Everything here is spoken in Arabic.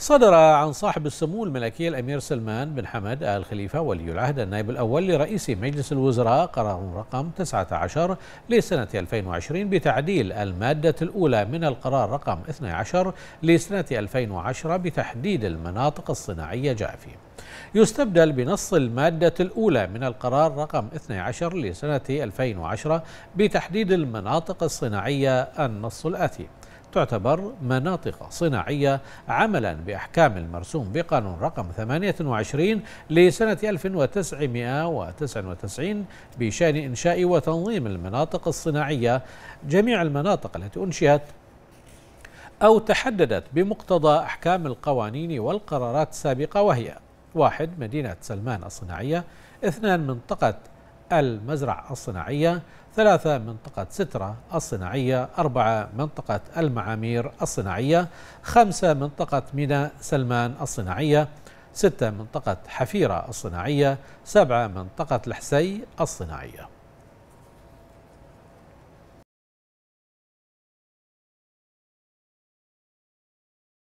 صدر عن صاحب السمو الملكي الأمير سلمان بن حمد آل خليفة ولي العهد النائب الأول لرئيس مجلس الوزراء قرار رقم 19 لسنة 2020 بتعديل المادة الأولى من القرار رقم 12 لسنة 2010 بتحديد المناطق الصناعية جاء فيه يستبدل بنص المادة الأولى من القرار رقم 12 لسنة 2010 بتحديد المناطق الصناعية النص الآتي تعتبر مناطق صناعية عملا بأحكام المرسوم بقانون رقم 28 لسنة 1999 بشأن إنشاء وتنظيم المناطق الصناعية جميع المناطق التي أنشئت أو تحددت بمقتضى أحكام القوانين والقرارات السابقة وهي واحد مدينة سلمان الصناعية اثنان منطقة المزرعة الصناعية ثلاثة منطقة سترة الصناعية أربعة منطقة المعامير الصناعية خمسة منطقة ميناء سلمان الصناعية ستة منطقة حفيرة الصناعية سبعة منطقة الحسي الصناعية